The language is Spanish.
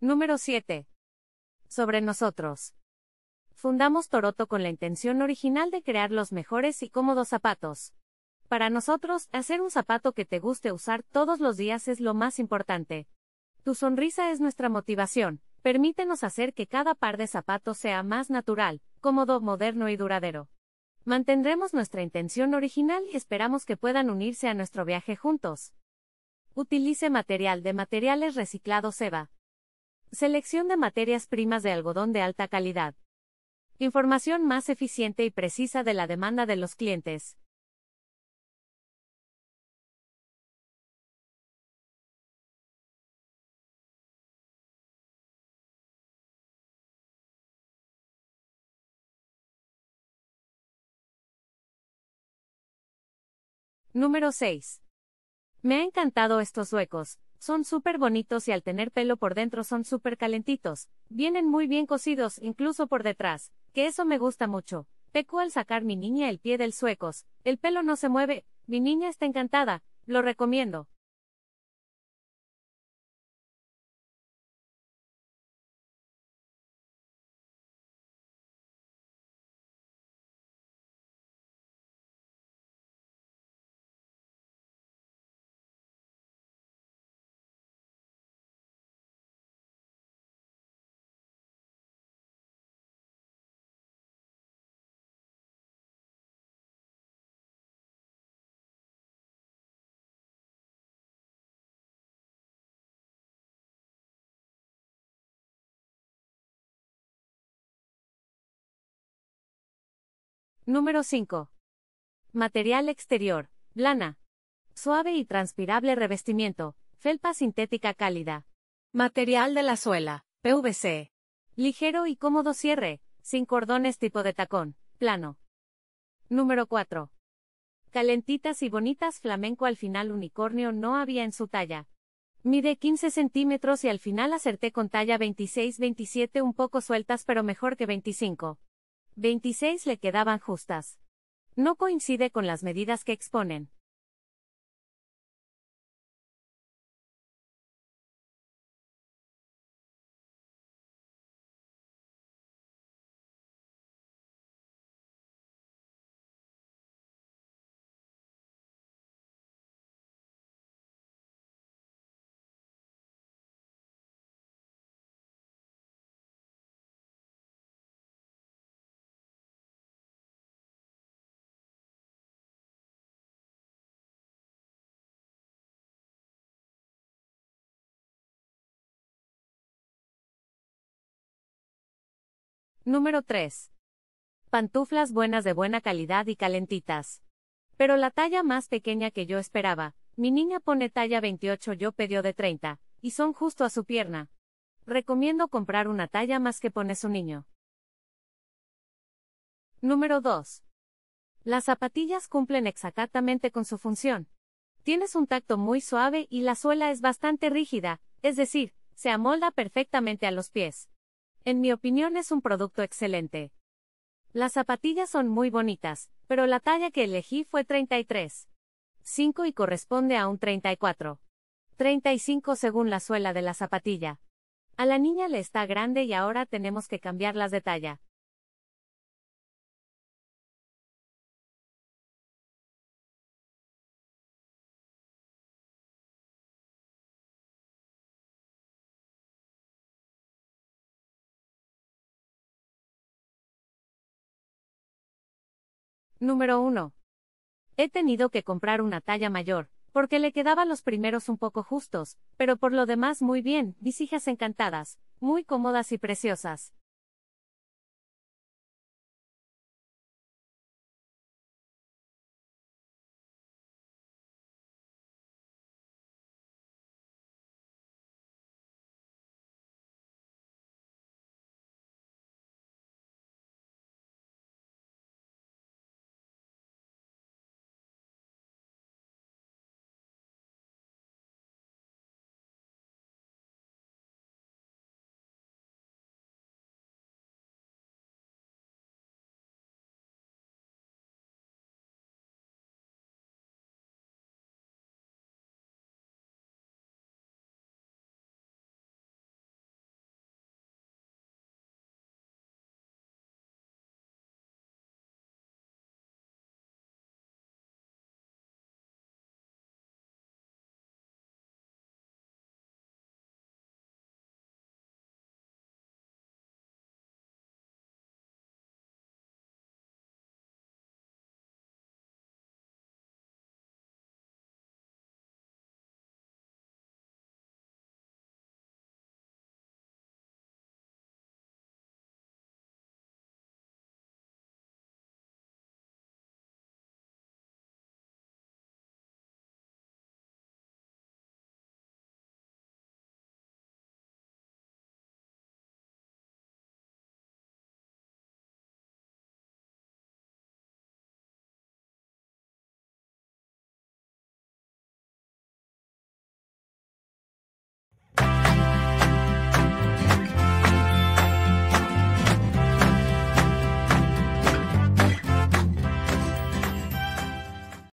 Número 7. Sobre nosotros. Fundamos Toroto con la intención original de crear los mejores y cómodos zapatos. Para nosotros, hacer un zapato que te guste usar todos los días es lo más importante. Tu sonrisa es nuestra motivación, permítenos hacer que cada par de zapatos sea más natural, cómodo, moderno y duradero. Mantendremos nuestra intención original y esperamos que puedan unirse a nuestro viaje juntos. Utilice material de materiales reciclados EVA. Selección de materias primas de algodón de alta calidad. Información más eficiente y precisa de la demanda de los clientes. Número 6. Me ha encantado estos huecos, son súper bonitos y al tener pelo por dentro son súper calentitos. Vienen muy bien cocidos, incluso por detrás, que eso me gusta mucho. Peco al sacar mi niña el pie del suecos. El pelo no se mueve. Mi niña está encantada. Lo recomiendo. Número 5. Material exterior, lana. Suave y transpirable revestimiento, felpa sintética cálida. Material de la suela, PVC. Ligero y cómodo cierre, sin cordones tipo de tacón, plano. Número 4. Calentitas y bonitas flamenco al final unicornio no había en su talla. Mide 15 centímetros y al final acerté con talla 26-27 un poco sueltas pero mejor que 25. 26 le quedaban justas. No coincide con las medidas que exponen. Número 3. Pantuflas buenas de buena calidad y calentitas. Pero la talla más pequeña que yo esperaba, mi niña pone talla 28, yo pedí de 30, y son justo a su pierna. Recomiendo comprar una talla más que pone su niño. Número 2. Las zapatillas cumplen exactamente con su función. Tienes un tacto muy suave y la suela es bastante rígida, es decir, se amolda perfectamente a los pies. En mi opinión es un producto excelente. Las zapatillas son muy bonitas, pero la talla que elegí fue 33.5 y corresponde a un 34. 35 según la suela de la zapatilla. A la niña le está grande y ahora tenemos que cambiarlas de talla. Número 1. He tenido que comprar una talla mayor, porque le quedaban los primeros un poco justos, pero por lo demás muy bien, visijas encantadas, muy cómodas y preciosas.